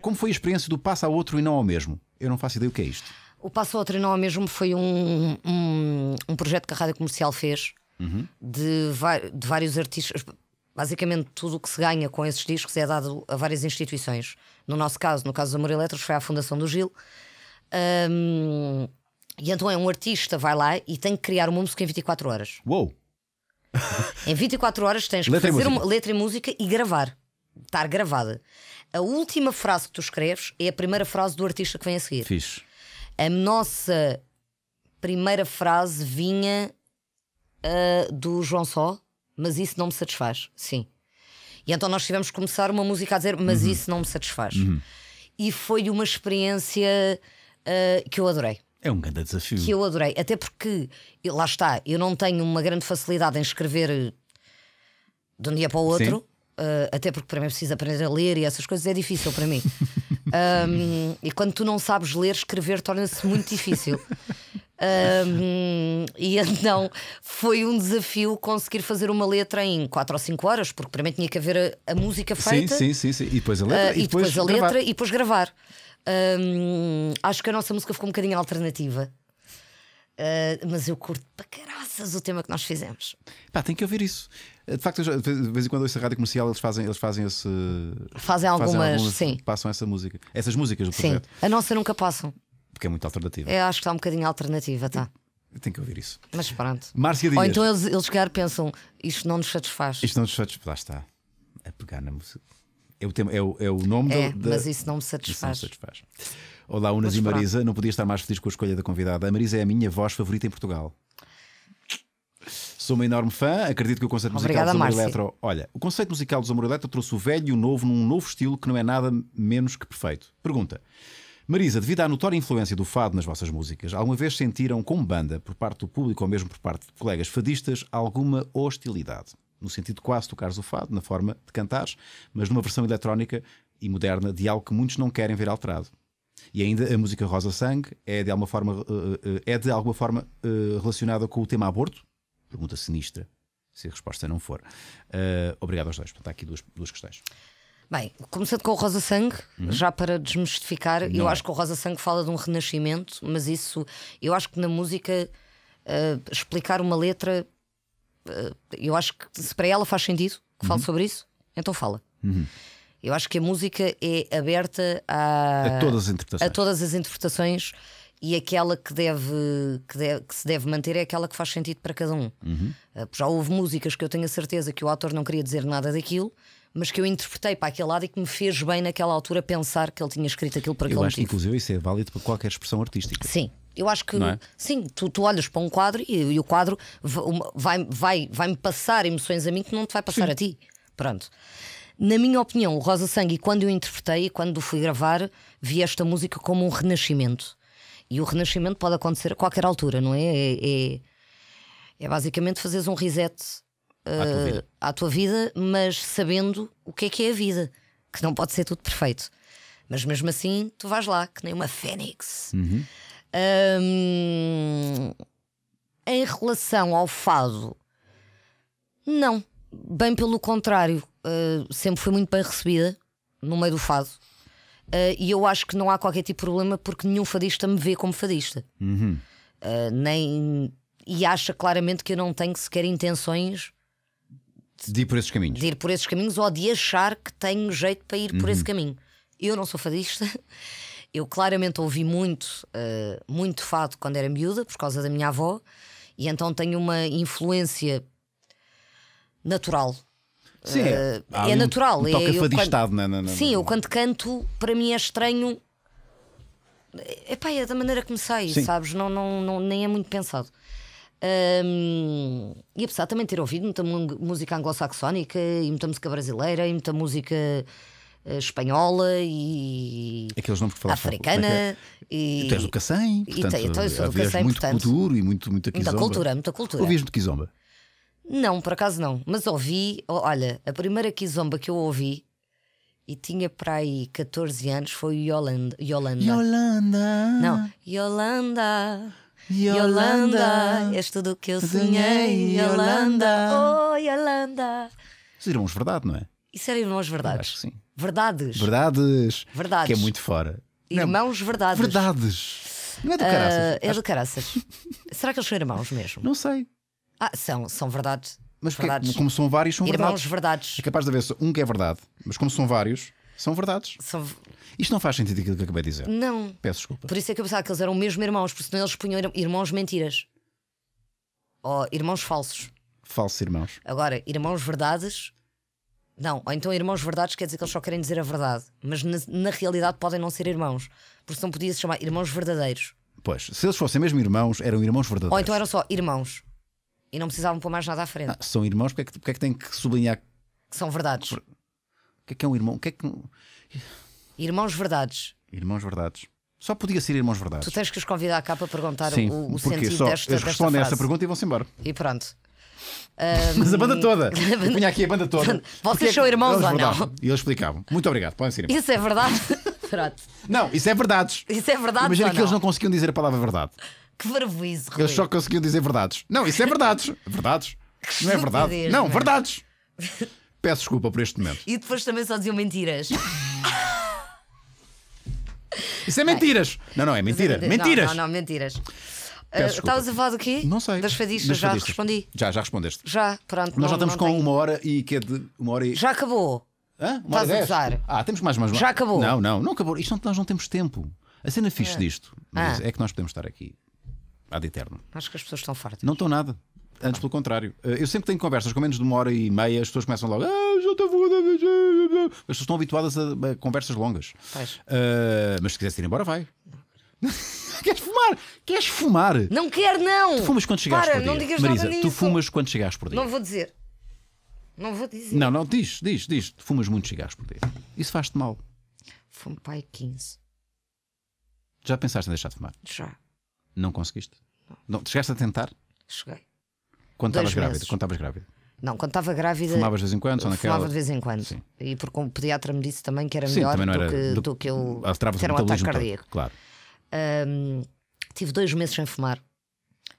Como foi a experiência do passo a outro e não ao mesmo? Eu não faço ideia o que é isto. O passo a outro e não ao mesmo foi um, um, um projeto que a rádio comercial fez uhum. de, de vários artistas. Basicamente, tudo o que se ganha com esses discos é dado a várias instituições. No nosso caso, no caso do Amor Eletros, foi à Fundação do Gil. Um, e então é um artista vai lá e tem que criar uma música em 24 horas. Uou! em 24 horas tens que letra fazer uma letra e música e gravar. Estar gravada a última frase que tu escreves é a primeira frase do artista que vem a seguir. Fiz. A nossa primeira frase vinha uh, do João Só, mas isso não me satisfaz. Sim. E então nós tivemos que começar uma música a dizer, mas uhum. isso não me satisfaz. Uhum. E foi uma experiência uh, que eu adorei. É um grande desafio. Que eu adorei. Até porque, lá está, eu não tenho uma grande facilidade em escrever de um dia para o outro. Sim. Uh, até porque para mim preciso aprender a ler e essas coisas é difícil para mim. um, e quando tu não sabes ler, escrever torna-se muito difícil. Um, e então foi um desafio conseguir fazer uma letra em 4 ou 5 horas, porque para mim tinha que haver a, a música feita. Sim, sim, sim, sim, E depois a letra. Uh, e, depois, depois, a letra gravar. e depois gravar. Um, acho que a nossa música ficou um bocadinho alternativa. Uh, mas eu curto para caraças o tema que nós fizemos. Pá, tem que ouvir isso. De facto, já, de vez em quando ouço a rádio comercial, eles fazem, eles fazem esse. Fazem algumas, fazem algumas sim. Passam essa música. Essas músicas do projeto. Sim. A nossa nunca passam. Porque é muito alternativa. Eu acho que está um bocadinho alternativa, tá? Tem que ouvir isso. Mas pronto. Márcia Dias. Ou então eles, eles calhar pensam, isto não nos satisfaz. Isto não nos satisfaz, lá está. A pegar na música. É o, tema, é o, é o nome é, da, Mas isso não me satisfaz. Não satisfaz. Olá, Unas mas e Marisa. Pronto. Não podia estar mais feliz com a escolha da convidada. A Marisa é a minha voz favorita em Portugal. Sou uma enorme fã, acredito que o conceito Obrigada, musical do Amor Eletro. Olha, o conceito musical do Amor Eletro trouxe o velho e o novo num novo estilo que não é nada menos que perfeito. Pergunta. Marisa, devido à notória influência do fado nas vossas músicas, alguma vez sentiram, como banda, por parte do público ou mesmo por parte de colegas fadistas, alguma hostilidade? No sentido de quase tocares o fado, na forma de cantares, mas numa versão eletrónica e moderna de algo que muitos não querem ver alterado. E ainda a música Rosa Sangue é de alguma forma, eh, eh, eh, é de alguma forma relacionada com o tema aborto? Pergunta sinistra, se a resposta não for. Uh, obrigado aos dois. Portanto, há aqui duas, duas questões. Bem, começando com o Rosa Sangue, uhum. já para desmistificar, não eu é. acho que o Rosa Sangue fala de um renascimento, mas isso, eu acho que na música, uh, explicar uma letra, uh, eu acho que se para ela faz sentido que uhum. fale sobre isso, então fala. Uhum. Eu acho que a música é aberta a, a todas as interpretações. A todas as interpretações e aquela que deve, que deve, que se deve manter é aquela que faz sentido para cada um. Uhum. Ah, já houve músicas que eu tenho a certeza que o autor não queria dizer nada daquilo, mas que eu interpretei para aquele lado e que me fez bem naquela altura pensar que ele tinha escrito aquilo para eu acho, motivo. Inclusive, isso é válido para qualquer expressão artística. Sim. Eu acho que é? sim, tu, tu, olhas para um quadro e, e o quadro vai-me vai, me passar emoções a mim que não te vai passar sim. a ti. Pronto. Na minha opinião, o Rosa Sangue, quando eu interpretei, quando fui gravar, vi esta música como um renascimento e o renascimento pode acontecer a qualquer altura, não é? É, é, é basicamente fazeres um reset uh, à, tua eh, à, tua vida, mas sabendo o que é que é a vida, que não pode ser tudo perfeito. Mas mesmo assim, tu vais lá, que nem uma fênix. Uhum. Um, em relação ao fado, não. Bem pelo contrário, uh, sempre foi muito bem recebida no meio do fado. Uh, e eu acho que não há qualquer tipo de problema porque nenhum fadista me vê como fadista. Uhum. Uh, nem, e acha claramente que eu não tenho sequer intenções de, ir por esses caminhos. De ir por esses caminhos ou de achar que tenho jeito para ir uhum. por esse caminho. Eu não sou fadista. Eu claramente ouvi muito, uh, muito fado quando era miúda, por causa da minha avó, e então tenho uma influência natural Sim, eh, é, uh, é natural. Um, um toca é, fadistado, quando, não, não, Sim, não, eu quando canto, para mim é estranho. É pá, é da maneira que comecei, sim. sabes? Não, não, não, nem é muito pensado. Um, e apesar de também ter ouvido muita música anglo-saxónica e muita música brasileira e muita música eh, espanhola e aqueles nomes que falaste é africana é que... e tens o do e, tens então, eu sou muito portanto, cultura e muito muita, muita cultura, muita cultura. Ouvias muito quizomba? Não, por acaso não. Mas ouvi, olha, a primeira Kizomba que eu ouvi e tinha para aí 14 anos foi Yolanda. Yolanda. Yolanda. Não, Yolanda. Yolanda. És tudo o que eu sonhei. É Yolanda. Oh, Yolanda. Os irmãos verdade, não é? Isso era irmãos verdades. acho que sim. Verdades. Verdades. Verdades. Que é muito fora. Irmãos não. verdades. Verdades. Não é do ah, caraças. Uh, é do caraças. Será que eles são irmãos mesmo? Não sei. Ah, são, são verdades. Mas porque, verdades. como são vários, são Irmãos verdades. verdades. É capaz de haver um que é verdade, mas como são vários, são verdades. São... Isto não faz sentido aquilo que acabei de dizer. Não. Peço desculpa. Por isso é que eu pensava que eles eram mesmo irmãos, porque senão eles punham irmãos mentiras. Ou irmãos falsos. Falsos irmãos. Agora, irmãos verdades. Não, ou então irmãos verdades quer dizer que eles só querem dizer a verdade. Mas na, na realidade podem não ser irmãos. Porque senão podia se chamar irmãos verdadeiros. Pois, se eles fossem mesmo irmãos, eram irmãos verdadeiros. Ou então eram só irmãos. E não precisavam pôr mais nada à frente. Ah, são irmãos, porque é, que, porque é que têm que sublinhar? Que são verdades. O que é que é um irmão? O que é que... Irmãos verdades. Irmãos verdades. Só podia ser irmãos verdades. Tu tens que os convidar cá para perguntar Sim, o, o sentido só desta, eles respondem frase. essa pergunta e vão-se embora. E pronto. Um... Mas a banda toda. Eu punha aqui a banda toda. Vocês é são irmãos ou não? E eles explicavam. Muito obrigado, podem ser irmãos. Isso é verdade? pronto. Não, isso é verdades. Isso é verdade. Imagina que não? eles não conseguiam dizer a palavra verdade. Que verbuizo, Rui. Eles só conseguiam dizer verdades. Não, isso é verdades. verdades. não é verdade. não, é? verdades. Peço desculpa por este momento. E depois também só diziam mentiras. Isso é mentiras. Não, não, é mentira. mentiras. Não, não, mentiras. Eh, Estás Estavas a falar do quê? Não sei. Das fadistas, das já fadistas. respondi. Já, já respondeste. Já, pronto. Nós já estamos com tenho. uma hora e que é de uma hora e. Já acabou. Hã? Estás a usar. Ah, temos mais, mais. mais. Já acabou. Não, não, não acabou. Isto não, nós não temos tempo. A cena fixe é. disto ah. é que nós podemos estar aqui ad eterno. Acho que as pessoas estão fartas. Não estão nada. Antes, pelo contrário. Eh, eu sempre tenho conversas com menos de uma hora e meia, as pessoas começam logo. Ah, já estou As pessoas estão habituadas a conversas longas. Uh, mas se quiseres ir embora, vai. Queres fumar? Queres fumar? Não quero, não! Tu fumas quando chegares Para, por não Digas Marisa, nada tu nisso. fumas quando chegares por dia. Não vou dizer. Não vou dizer. Não, não, diz, diz, diz. Tu fumas muitos cigarros por dia. Isso faz-te mal. Fumo pai 15. Já pensaste em deixar de fumar? Já. Não conseguiste? Não, chegaste a tentar? Cheguei. Quando estavas grávida? Quando estavas grávida? Não, quando estava grávida. Fumavas de vez em quando? Só naquela... Fumava de vez em quando. Sim. E porque o pediatra me disse também que era Sim, melhor era do, que, do, do que eu era um ataque cardíaco. Claro. Um, tive dois meses sem fumar,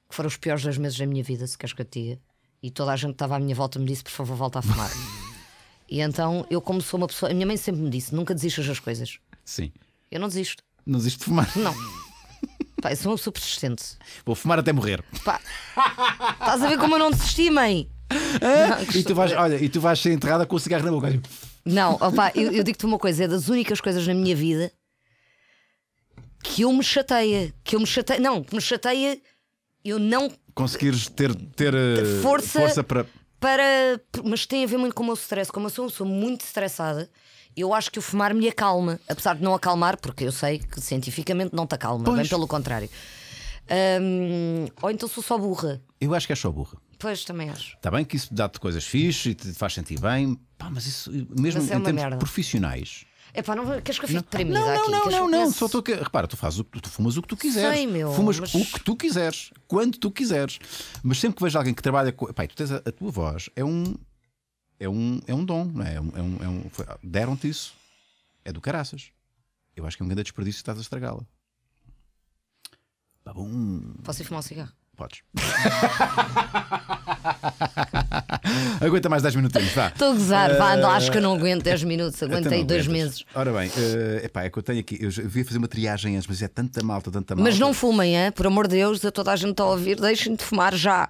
que foram os piores dois meses da minha vida, se queres que eu E toda a gente que estava à minha volta me disse: por favor, volta a fumar. e então eu, como sou uma pessoa. A minha mãe sempre me disse: nunca desistas das coisas. Sim. Eu não desisto. Não desisto de fumar? Não. Pá, eu sou um super Vou fumar até morrer. Pá, estás a ver como eu não desisti, mãe? não, ah, e, tu vais, olha, e tu vais ser enterrada com o cigarro na boca. Não, opá, eu, eu digo-te uma coisa: é das únicas coisas na minha vida que eu me chateia. Que eu me chateia. Não, que me chateia eu não. Conseguires ter, ter eh, força, força para... para. Mas tem a ver muito com o meu stress. Como eu sou, sou muito estressada. Eu acho que o fumar me acalma, apesar de não acalmar, porque eu sei que cientificamente não te acalma, pois. bem pelo contrário. ou então sou só burra. Eu acho que é só burra. Pois, também acho. Está bem que isso dá-te coisas fixes e te faz sentir bem, pá, mas isso, mesmo mas é em termos merda. profissionais. É pá, não queres que eu fique deprimida não, não, aqui? Não, não, não, não. Só tô, repara, tu, fazes o, tu fumas o que tu quiseres. Sei, meu, fumas mas... o que tu quiseres, quando tu quiseres. Mas sempre que vejo alguém que trabalha com. Pai, tu tens a, a tua voz, é um é um, é um dom, não é? é, um, é, um, é um, Deram-te isso. É do caraças. Eu acho que é um grande desperdício e estás a estragá-la. Babum. Posso ir fumar um cigarro? Podes. Aguenta mais 10 minutinhos, vá. Estou a gozar, uh, vá, eh, acho que eu não aguento 10 minutos, aguentei 2 meses. Ora bem, uh, epá, é que eu tenho aqui, eu devia fazer uma triagem antes, mas é tanta malta, tanta malta. Mas não fumem, hein? por amor de Deus, a toda a gente está a ouvir, deixem de fumar já.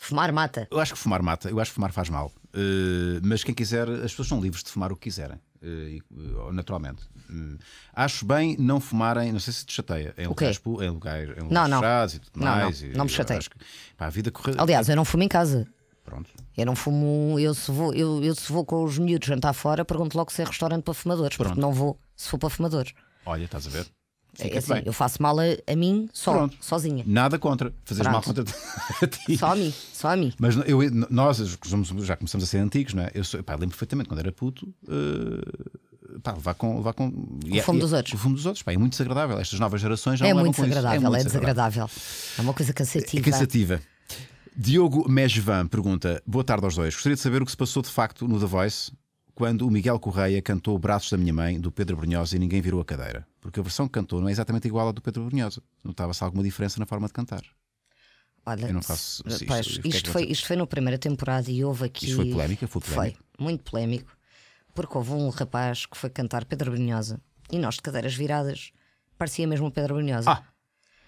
Fumar mata. Eu acho que fumar mata, eu acho que fumar faz mal. Eh, mas quem quiser, as pessoas são livres de fumar o que quiserem, uh, naturalmente. Uh, acho bem não fumarem, não sei se te chateia, em lugares, em lugares, em lugares não, fechados não. e tudo mais. Não, não, não me chateia. Que, pá, a vida corre... Aliás, eu não fumo em casa. Pronto. Eu não fumo, eu se vou, eu, eu se vou com os miúdos jantar fora, pergunto logo se é restaurante para fumadores, Pronto. porque não vou se for para fumadores. Olha, estás a ver? É, é assim, eu faço mal a, a mim só, Pronto. sozinha. Nada contra. Fazes mal contra ti. Só a mim, só a mim. Mas eu, nós já começamos a ser antigos, não é? Eu sou, pá, lembro perfeitamente quando era puto. Uh, pá, com. com o fumo dos outros. O fumo dos outros, pá, é muito desagradável. Estas novas gerações já é não muito desagradável, é, muito é desagradável. desagradável. É uma coisa cansativa. É cansativa. Diogo Mesvan pergunta: Boa tarde aos dois. Gostaria de saber o que se passou de facto no The Voice quando o Miguel Correia cantou Braços da Minha Mãe do Pedro Brunhosa e ninguém virou a cadeira. Porque a versão que cantou não é exatamente igual à do Pedro Brunhosa. Notava-se alguma diferença na forma de cantar. Olha, eu não faço pois, isto, isto foi, isto foi na primeira temporada e houve aqui. Isto foi polémica? Foi, foi muito polémico, porque houve um rapaz que foi cantar Pedro Brunhosa e nós de cadeiras viradas parecia mesmo o Pedro Brunhosa. Ah,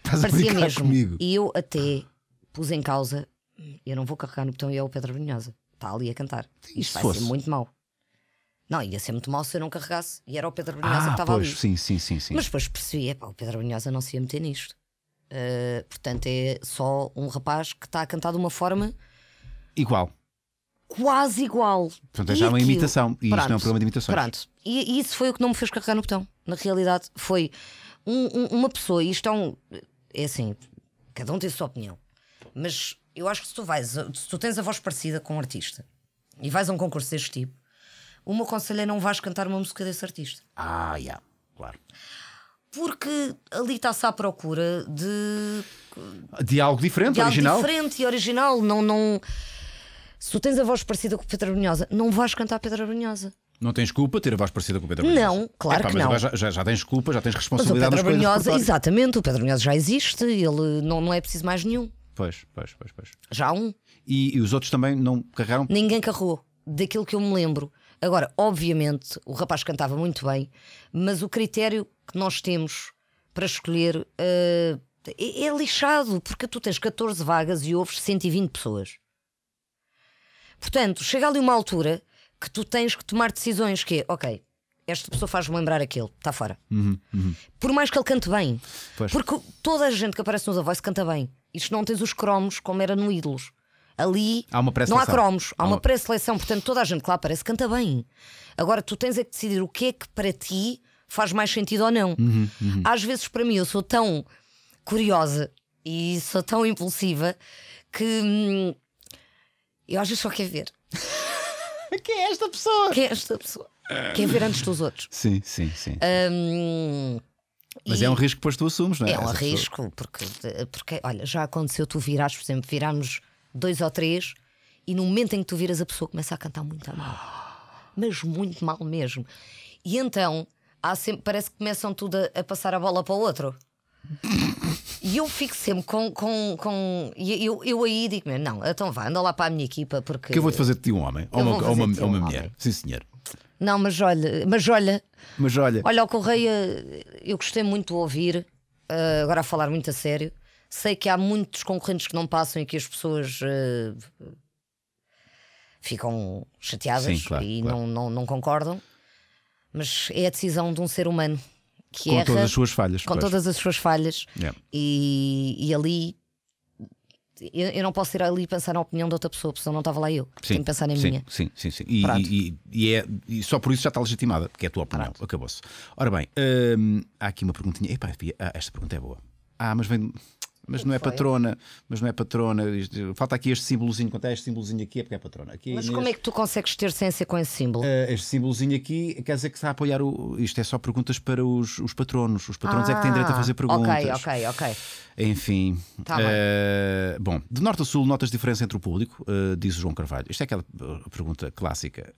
estás parecia a mesmo. Comigo. E eu até pus em causa: hum, eu não vou carregar no botão e é o Pedro Brunhosa. Está ali a cantar. Isto vai fosse? ser muito mau. Não, ia ser muito mal se eu não carregasse. E era o Pedro Brunhosa ah, que estava pois, ali. Sim, sim, sim, sim. Mas depois percebi, pá, o Pedro Brunhosa não se ia meter nisto. Uh, portanto, é só um rapaz que está a cantar de uma forma igual. Quase igual. Portanto, é já uma aquilo... imitação. E pronto, isto não é um problema de imitações. Pronto. E, e, isso foi o que não me fez carregar no botão. Na realidade, foi um, um, uma pessoa. Isto é um. É assim, cada um tem a sua opinião. Mas eu acho que se tu vais. Se tu tens a voz parecida com um artista e vais a um concurso deste tipo o meu conselho é não vais cantar uma música desse artista. Ah, já, yeah, claro. Porque ali está-se à procura de. De algo diferente, de original. Algo diferente e original. Não, não... Se tu tens a voz parecida com Pedra Brunhosa, não vais cantar Pedra Brunhosa. Não tens culpa ter a voz parecida com o Pedro Brunhosa? Não, claro que não. Já, já, já, tens culpa, já tens responsabilidade mas o Pedro Brunhosa, Exatamente, o Pedro Brunhosa já existe, ele não, não é preciso mais nenhum. Pois, pois, pois. pois. Já um. E, e os outros também não carregaram? Ninguém carregou. Daquilo que eu me lembro. Agora, obviamente, o rapaz cantava muito bem, mas o critério que nós temos para escolher uh, é, é lixado, porque tu tens 14 vagas e ouves 120 pessoas. Portanto, chega ali uma altura que tu tens que tomar decisões que é, ok, esta pessoa faz-me lembrar aquele, está fora. Uhum, uhum. Por mais que ele cante bem. Pois. Porque toda a gente que aparece no The Voice canta bem. Isto não tens os cromos como era no Ídolos ali há uma não há cromos, há, há uma, pré-seleção, portanto toda a gente que lá aparece canta bem. Agora tu tens é que decidir o que é que para ti faz mais sentido ou não. Uhum, uhum. Às vezes, para mim, eu sou tão curiosa e sou tão impulsiva que hum, eu às vezes só quero ver. Quem é esta pessoa? Quem é esta pessoa? Quem é ver antes dos outros. Sim, sim, sim. Um, mas e... é um risco, que depois tu assumes, não é? É um risco, porque, porque, olha, já aconteceu tu virares, por exemplo, virarmos dois ou três, e no momento em que tu viras, a pessoa começa a cantar muito mal. Mas muito mal mesmo. E então, sempre, parece que começam tudo a, a passar a bola para o outro. E eu fico sempre com. com, com eu, eu aí digo não, então vá, anda lá para a minha equipa porque. Que eu vou-te fazer de ti um homem, ou uma, ou uma, ou uma um mulher. Homem. Sim, senhor. Não, mas olha, mas olha. Mas olha. Olha, o Correia, eu gostei muito de ouvir, uh, agora a falar muito a sério. Sei que há muitos concorrentes que não passam e que as pessoas uh, ficam chateadas Sim, claro, e claro. Não, não, não, concordam, mas é a decisão de um ser humano que com erra, todas as suas falhas. Com pois. todas as suas falhas. Yeah. E, e ali eu, não posso ir ali e pensar na opinião de outra pessoa, porque senão não estava lá eu. Sim, Tenho que pensar na sim, minha. Sim, sim, sim. E, e, e, é, e só por isso já está legitimada, porque é a tua opinião. Acabou-se. Ora bem, hum, há aqui uma perguntinha. Epá, ah, esta pergunta é boa. Ah, mas vem mas não é patrona, mas não é patrona. Falta aqui este símbolozinho, quanto é este símbolozinho aqui, é porque é patrona. Aqui, é mas neste... como é que tu consegues ter ciência com esse símbolo? Uh, este símbolozinho aqui quer dizer que está a apoiar o. Isto é só perguntas para os, os patronos. Os patronos ah, é que têm direito a fazer ah, perguntas. Ok, ok, ok. Enfim. Tá Uh, bom, de norte a sul, notas diferença entre o público, uh, diz o João Carvalho. Isto é aquela pergunta clássica.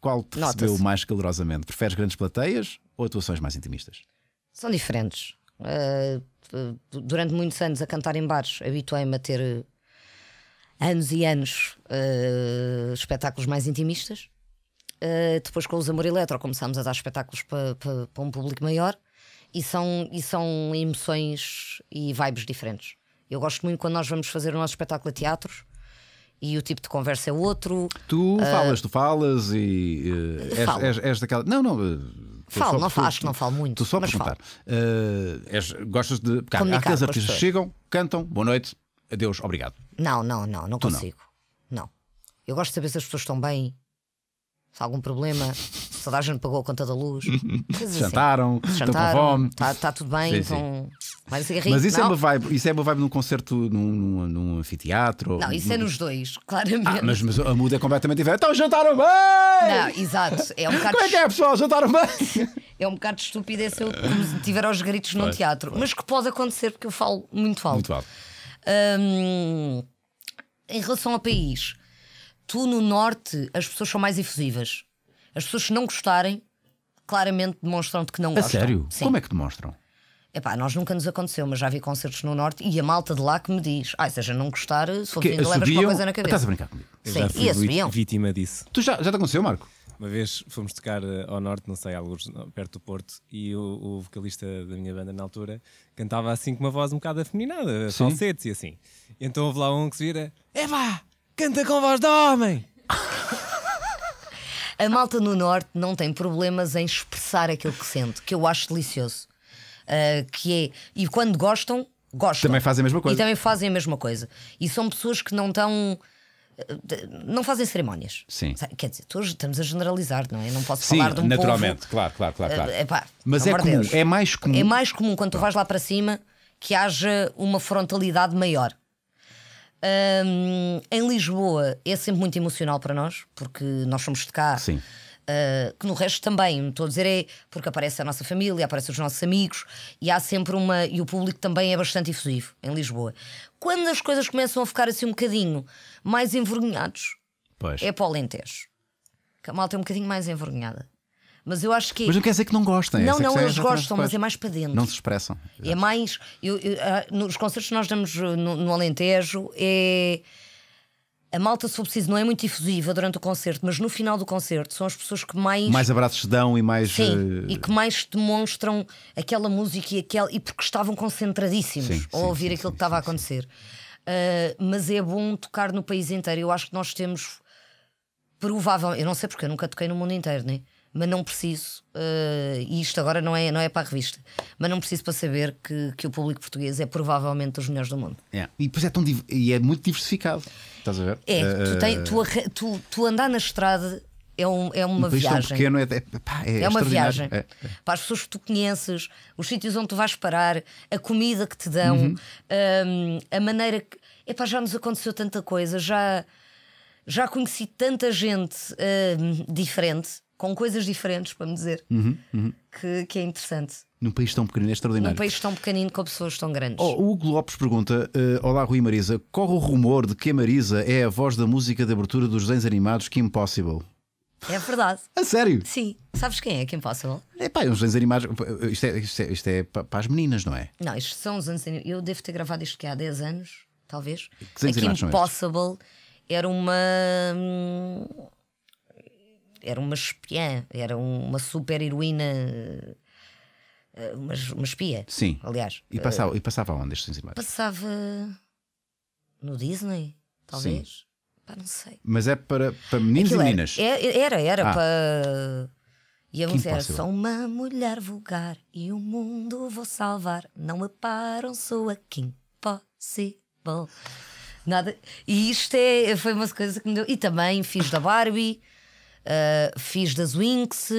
qual te recebeu mais calorosamente? Preferes grandes plateias ou atuações mais intimistas? São diferentes. Ah, durante muitos anos a cantar em bares, habituei-me a ter ah, anos e anos uh, espetáculos mais intimistas. Uh, depois, com os Amor Eletro, começámos a dar espetáculos para pa, pa um público maior e são, e são emoções e vibes diferentes. Eu gosto muito quando nós vamos fazer o nosso espetáculo a teatros e o tipo de conversa é outro. Tu uh, falas, tu falas e uh, és, és, és daquela. Não, não eh, Falo, não, acho que não falo muito. Estou só a perguntar. Uh, és, gostas de. Cá, há aqueles artistas que chegam, cantam, boa noite, adeus, obrigado. Não, não, não, não tu consigo. Não. não. Eu gosto de saber se as pessoas estão bem, se há algum problema, se toda a gente pagou a conta da luz. Assim. Jantaram, estão com fome. Está tá tudo bem, sim, então. Sim. Mas isso, não. É, é uma vibe, isso é uma vibe num concerto num, num, num anfiteatro? Não, isso é num... é nos dois, ah, claramente. Ah, mas, mas, a muda é completamente diferente. Então jantaram bem! Não, exato. É um bocado... Como é que é, pessoal? Jantaram bem! é um bocado estúpido é se eu tiver aos gritos num teatro. Mas que pode acontecer porque eu falo muito alto. Muito alto. Hum, em relação ao país, tu no norte as pessoas são mais efusivas. As pessoas se não gostarem claramente demonstram-te que não gostam. A sério? Sim. Como é que demonstram? Epá, nós nunca nos aconteceu, mas já vi concertos no Norte e a malta de lá que me diz: ah, seja, não gostar, se for vindo, levas uma coisa na então cabeça. Estás a brincar comigo? Sim, já fui e assumiam. vítima disso. Tu já, já te aconteceu, Marco? Uma vez fomos tocar eh, ao norte, não sei, alguns perto do Porto, e o, o, vocalista da minha banda na altura cantava assim com uma voz um bocado afeminada, falsetes e assim. E então houve lá um que se vira: Eva, canta com voz de homem! a malta no norte não tem problemas em expressar aquilo que sente, que eu acho delicioso uh, que é. E quando gostam, gostam. Também fazem a mesma coisa. E também fazem a mesma coisa. E são pessoas que não estão eh, não fazem cerimónias. Sim. Quer dizer, estamos a generalizar, não é? Não posso Sim, falar de um naturalmente, povo... claro, claro, claro. claro. Eh, epá, Mas é comum, é mais comum. É mais comum quando tu vais lá para cima que haja uma frontalidade maior. Um, em Lisboa é sempre muito emocional para nós, porque nós somos de cá. Sim. Ah, que no resto também, não estou a dizer é porque aparece a nossa família, aparecem os nossos amigos e há sempre uma. e o público também é bastante efusivo em Lisboa. Quando as coisas começam a ficar assim um bocadinho mais envergonhados, pois. é para o Alentejo. Que a malta é um bocadinho mais envergonhada. Mas eu acho que. Mas não quer dizer que não gostem. Não, não, eles é gostam, mas é mais para dentro. Não se expressam. É mais. Eu, eu, ah, nos concertos que nós damos ah, no, no Alentejo é a malta, se for preciso, não é muito difusiva durante o concerto, mas no final do concerto são as pessoas que mais. Mais abraços dão e mais. Sim, uh... e que mais demonstram aquela música e aquela. e porque estavam concentradíssimos sim, ao sim, ouvir sim, aquilo que estava a acontecer. Uh, mas é bom tocar no país inteiro. Eu acho que nós temos provável. eu não sei porque eu nunca toquei no mundo inteiro, né? mas não preciso, uh, e isto agora não é, não é para a revista, mas não preciso para saber que, que o público português é provavelmente dos melhores do mundo. É. E, pois é tão, e é muito diversificado, estás a ver? É, tu, eh, tem, tu, tu, tu andar na estrada é, um, é uma viagem. Pequeno, é, é, pá, é, é uma viagem. É, é, para as pessoas que tu conheces, os sítios onde tu vais parar, a comida que te dão, uhum. um, a maneira que. é pá, já nos aconteceu tanta coisa, já, já conheci tanta gente uh, diferente com coisas diferentes, para me dizer, uhum, uhum. Que, que, é interessante. Num país tão pequenino, é extraordinário. Num país tão pequenino com pessoas tão grandes. Oh, o Hugo Lopes pergunta: uh, Olá, Rui Marisa, corre o rumor de que a Marisa é a voz da música de abertura dos desenhos animados Kim Possible. É verdade. a sério? Sim. Sabes quem é Kim Possible? É pá, é uns desenhos animados. Isto é, isto é, isto é para as meninas, não é? Não, isto são os anos. Eu devo ter gravado isto aqui há 10 anos, talvez. Que a Kim Possible era uma hum, era uma espiã, era uma super heroína. Eh, uma, uma espia. Sim. Aliás. E eh, passava, uh, e passava onde estes imagens? Passava no Disney, talvez. Pá, não sei. Mas é para, para meninos Aquilo e meninas? Era, é, era, era ah. para. E a música era Sou uma mulher vulgar e o mundo vou salvar. Não me param, sou aqui impossível. Nada. E isto é, foi uma coisa que me deu. E também fiz da Barbie uh, fiz das Winx.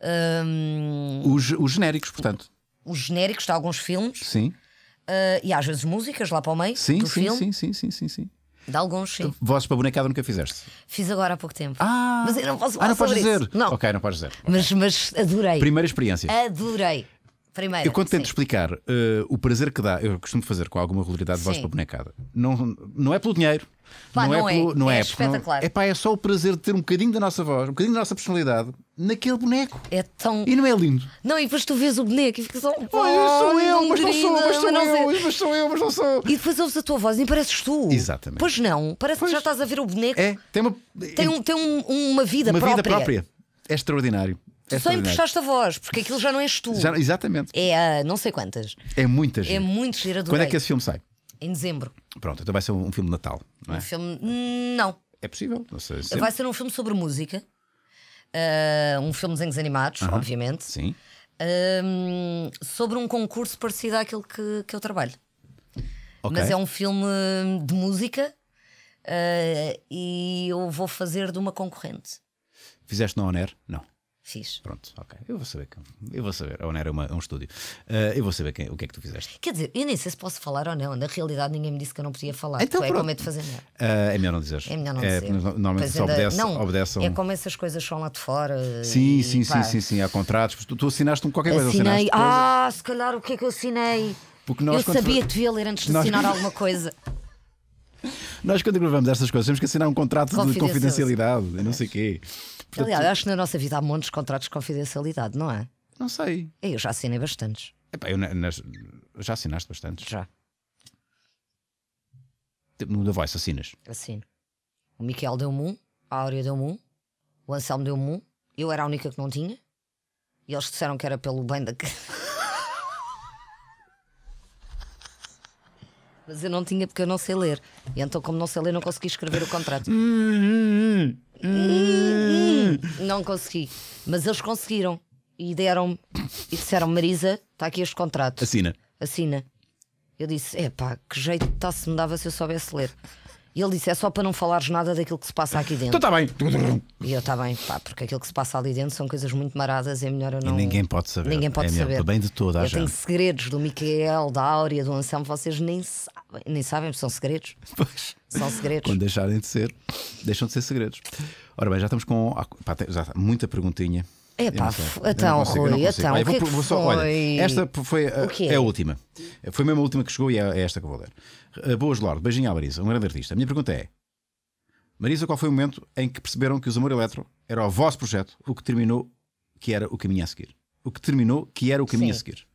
Ah, os, os, genéricos, portanto. Os genéricos de alguns filmes. Sim. Uh, e às vezes músicas lá para o meio. Sim, do sim, filme. sim, sim, sim, sim, sim. De alguns, sim. Então, vozes para bonecada nunca fizeste? Fiz agora há pouco tempo. Ah, mas eu não posso falar Ah, não podes dizer? Não. Ok, não podes dizer. Mas, mas adorei. Primeira experiência. Adorei. Primeira, eu quando tento sim. explicar uh, o prazer que dá, eu costumo fazer com alguma regularidade de voz para bonecada. Não, não é pelo dinheiro, Pá, não, é não, é, é. Pelo, não é, é, Não, é, pá, é só o prazer de ter um bocadinho da nossa voz, um bocadinho da nossa personalidade naquele boneco. É tão. E não é lindo. Não, e depois tu vês o boneco e ficas só. Oh, sou eu, mas não sou, mas sou eu, mas sou eu, mas não sou. E depois ouves a tua voz e pareces tu. Exatamente. Pois não, parece pois. que já estás a ver o boneco. É, tem uma. Tem, é um, tem um, uma vida uma própria. Vida própria. É extraordinário. Tu só emprestaste a voz, porque aquilo já não és tu. Já, exatamente. É a ah, não sei quantas. É muitas. É muito gira Quando é que esse filme sai? Em dezembro. Pronto, então vai ser um, filme de Natal, não é? Um filme. Hum, não. É possível. Não sei, sempre. vai ser um filme sobre música. Uh, um filme de desenhos animados, uh -huh. obviamente. Sim. sobre um concurso parecido àquele que, que eu trabalho. Okay. Mas é um filme de música uh, e eu vou fazer de uma concorrente. Fizeste na Oner? Não. Fiz. Pronto, ok. Eu vou saber. Eu vou saber. A ONER é, uma, é um estúdio. Uh, eu vou saber quem, o que é que tu fizeste. Quer dizer, eu nem sei se posso falar ou não. Na realidade, ninguém me disse que eu não podia falar. Então, é como é de fazer melhor. Uh, eh, é melhor não dizer. É melhor não é, dizer. É, normalmente se obedece, não, obedece é um... É como essas coisas são lá de fora. Sim, e, sim, pá. sim, sim, sim. Há contratos. Tu, tu assinaste um qualquer coisa. Assinei. Ah, se calhar o que é que eu assinei? Porque nós, eu sabia que tu ler antes de nós... assinar alguma coisa. Nós, quando gravamos estas coisas, temos que assinar um contrato de confidencialidade, não sei o quê. Portanto, Aliás, acho que na nossa vida há montes de contratos de confidencialidade, não é? Não sei. É, eu já assinei bastantes. Epá, eu nas- já assinaste bastantes. Já, tipo, No The Voice assinas. assino. O Miquel deu-me um, a Áurea deu-me um, o Anselmo deu-me um, eu era a única que não tinha. E eles disseram que era pelo bem da. Mas eu não tinha porque eu não sei ler. E então, como não sei ler, não consegui escrever o contrato. Hum, hum, hum. Hum. Não consegui. Mas eles conseguiram. E deram-me. E disseram: Marisa, está aqui este contrato. Assina. Assina. Eu disse: é pá, que jeito tá se me dava se eu soubesse ler. E ele disse: é só para não falares nada daquilo que se passa aqui dentro. Então está bem. E eu está bem, pá, porque aquilo que se passa ali dentro são coisas muito maradas, é melhor eu não. E ninguém pode saber. Ninguém pode é saber. Bem de toda a eu gente. tenho segredos do Miquel, da Áurea, do Anselmo, vocês nem sabem nem sabem, são segredos. Pois. São segredos. Quando deixarem de ser, deixam de ser segredos. Ora bem, já estamos com ah, pá, já está, muita perguntinha. É pá, então, Rui, então, olha, que, é vou, vou só, foi? Olha, esta foi a, é? a última. Foi mesmo a última que chegou e é, é esta que eu vou ler. Eh, boas Lorde, beijinho à Marisa, um grande artista. A minha pergunta é: Marisa, qual foi o momento em que perceberam que o Amor Eletro era o vosso projeto, o que terminou que era o caminho a seguir? O que terminou que era o caminho Sim. a seguir?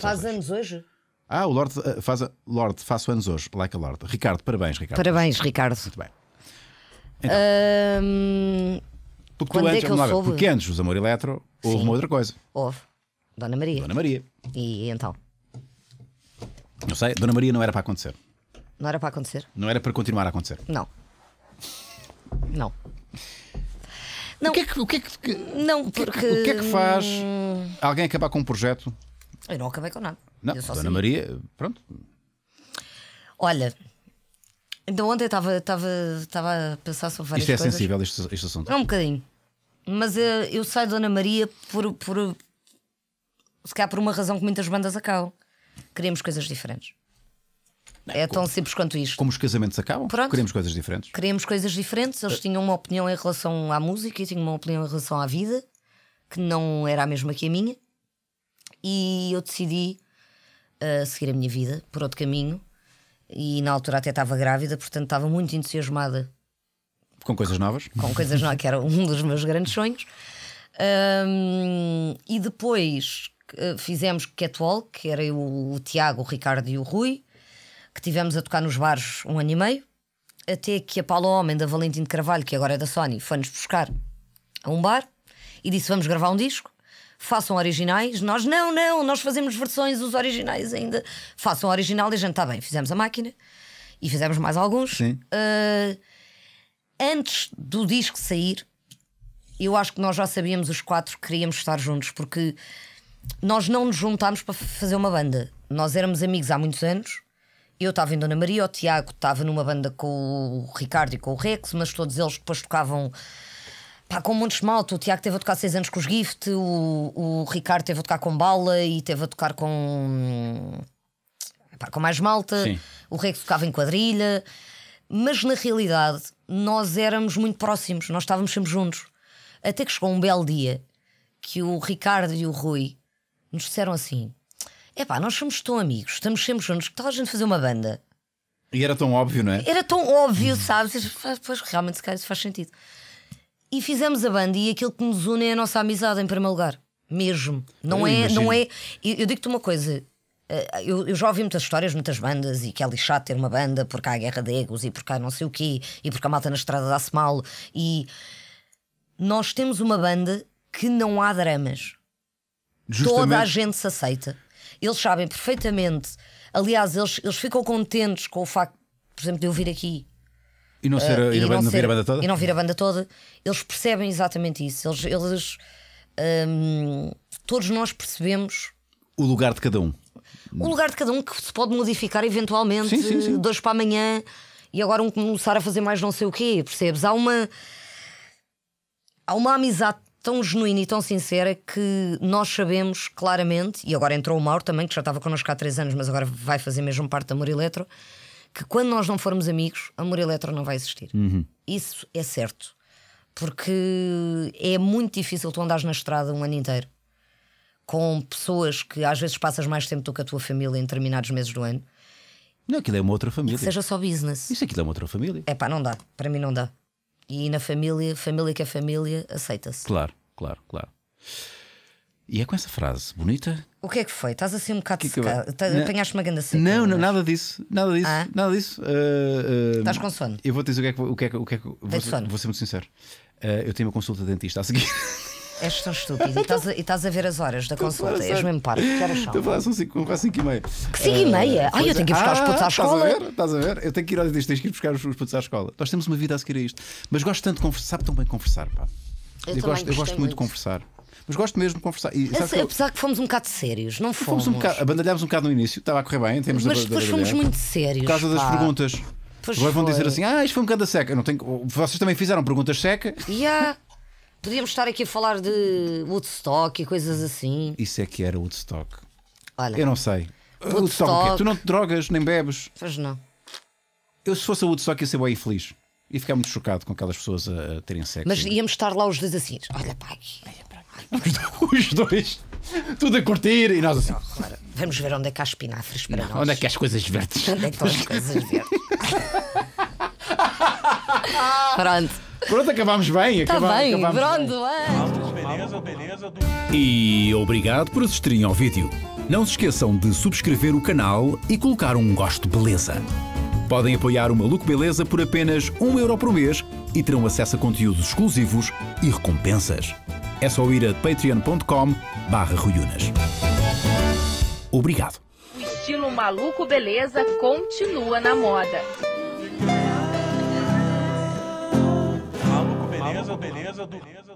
Faz anos hoje? Ah, o Lorde eh, faz a... Lorde, faço anos hoje, like a Lorde. Ricardo, parabéns, Ricardo. Parabéns, Ricardo. Muito bem. Então, porque Quando tu é antes, que eu soube? Porque antes dos Amor Eletro houve Sim. uma outra coisa. Houve. Dona Maria. Dona Maria. E então? Não sei, Dona Maria não era para acontecer. Não era para acontecer? Não era para continuar a acontecer. Não. Não. É é não. O que é que, o que, é que, não, porque... o que, é que faz hum, alguém acabar com um projeto eu não acabei com nada. Não, eu Dona sabia. Maria, pronto. Olha, ainda então ontem estava a pensar sobre várias isto é coisas. Isto é sensível, este, este assunto. É um bocadinho. Mas eu, eu saio Dona Maria por, por. Se calhar por uma razão que muitas bandas acabam. Queremos coisas diferentes. Não, é como, tão simples quanto isto. Como os casamentos acabam, Pronto. queremos coisas diferentes. Queremos coisas diferentes. Eles eh, tinham uma opinião em relação à música e tinham uma opinião em relação à vida, que não era a mesma que a minha e eu decidi uh, seguir a minha vida por outro caminho. E na altura até estava grávida, portanto estava muito entusiasmada. Com coisas novas? Com coisas novas, que era um dos meus grandes sonhos. Um, e depois uh, fizemos Catwalk, que era eu, o Tiago, o Ricardo e o Rui, que tivemos a tocar nos bares um ano e meio, até que a Paula Homem, da Valentim de Carvalho, que agora é da Sony, foi-nos buscar a um bar e disse: Vamos gravar um disco façam originais. Nós, não, não, nós fazemos versões, os originais ainda. Façam original e a gente está bem. Fizemos a máquina e fizemos mais alguns. Uh, antes do disco sair, eu acho que nós já sabíamos os quatro que queríamos estar juntos, porque nós não nos juntámos para fazer uma banda. Nós éramos amigos há muitos anos. Eu estava em Dona Maria, o Tiago estava numa banda com o Ricardo e com o Rex, mas todos eles depois tocavam Pá, com muitos esmalte. O Tiago teve a tocar 6 anos com os Gift, o, o Ricardo teve a tocar com Bala e teve a tocar com. Pá, com mais malta. Sim. O Rego tocava em quadrilha. Mas na realidade, nós éramos muito próximos, nós estávamos sempre juntos. Até que chegou um belo dia que o Ricardo e o Rui nos disseram assim: é pá, nós somos tão amigos, estamos sempre juntos, que tal a gente fazer uma banda? E era tão óbvio, não é? Era tão óbvio, sabes? Pois realmente, se calhar, isso faz sentido. E fizemos a banda e aquilo que nos une é a nossa amizade, em primeiro lugar. Mesmo. Não é. Imagino. Não é eu, eu digo-te uma coisa. Eh, eu, eu, já ouvi muitas histórias, muitas bandas, e que é lixado ter uma banda porque há a guerra de egos e porque há não sei o quê, e porque a malta na estrada dá-se mal. E nós temos uma banda que não há dramas. Justamente. Toda a gente se aceita. Eles sabem perfeitamente. Aliás, eles, eles ficam contentes com o facto, por exemplo, de eu vir aqui e não, ser, uh, e não, não ser, vir a banda toda? E não vir a banda toda. Eles percebem exatamente isso. Eles. eles um, todos nós percebemos. O lugar de cada um. O lugar de cada um que se pode modificar eventualmente, sim, sim, sim. dois para amanhã, e agora um começar a fazer mais não sei o quê, percebes? Há uma. Há uma amizade tão genuína e tão sincera que nós sabemos claramente, e agora entrou o Mauro também, que já estava connosco há três anos, mas agora vai fazer mesmo parte da Amor Eletro que quando nós não formos amigos, amor eletro não vai existir. Uhum. Isso é certo. Porque é muito difícil tu andares na estrada um ano inteiro com pessoas que às vezes passas mais tempo do que a tua família em determinados meses do ano. Não, aquilo é uma outra família. Que seja só business. Isso aquilo é uma outra família. É pá, não dá. Para mim não dá. E na família, família que é família, aceita-se. Claro, claro, claro. E é com essa frase bonita. O que é que foi? Estás assim um bocado que secado. Que Apanhaste uma grande seca. Não, não, nada disso. Nada disso. Ah? Nada disso. Uh, uh, Estás com sono? Eu é vou te dizer o que é que. O que, é que, o vou, ser, vou, ser muito sincero. Uh, eu tenho uma consulta de dentista a seguir. És tão estúpido. e estás a ver as horas da consulta. És mesmo parvo. Que horas são? Estou a falar, são 5 e meia. Que 5 e meia? ai eu é. tenho que ir buscar os putos à escola. Estás a ver? Estás a ver? Eu tenho que ir ao dentista, Tens que ir buscar os putos à escola. Nós temos uma vida a seguir a isto. Mas gosto tanto de conversar. Sabe tão bem conversar, pá. Eu, gosto, eu gosto muito de conversar. Mas gosto mesmo de conversar. E, Esse, que eu... Apesar que fomos um bocado sérios, não fomos? fomos um bocado, abandalhámos um bocado no início, estava a correr bem. Temos mas depois fomos muito sérios. Por causa pá. das perguntas. Pois Agora vão foi. dizer assim: ah, isto foi um bocado seca. não tenho... Vocês também fizeram perguntas seca. Yeah. Podíamos estar aqui a falar de Woodstock e coisas assim. Isso é que era Woodstock. Olha. Eu não sei. Woodstock. Woodstock tu não te drogas nem bebes. Pois não. Eu, se fosse a Woodstock, ia ser bem infeliz. E ficar muito chocado com aquelas pessoas a, a terem sexo. Mas íamos estar lá os dois assim: olha, pai. Olha Os dois. Tudo a curtir e nós assim. Vamos ver onde é que há espinafres para nós. Onde é que há as coisas verdes? Onde é que estão as coisas verdes? Pronto. Pronto, acabámos bem. Está acabámos, bem, pronto. É. Beleza, beleza. E obrigado por assistirem ao vídeo. Não se esqueçam de subscrever o canal e colocar um gosto beleza. Podem apoiar o Maluco Beleza por apenas 1 euro por mês e terão acesso a conteúdos exclusivos e recompensas. É só ir a patreon.com barra ruiunas. Obrigado. O estilo maluco beleza continua na moda. Maluco beleza, beleza, beleza.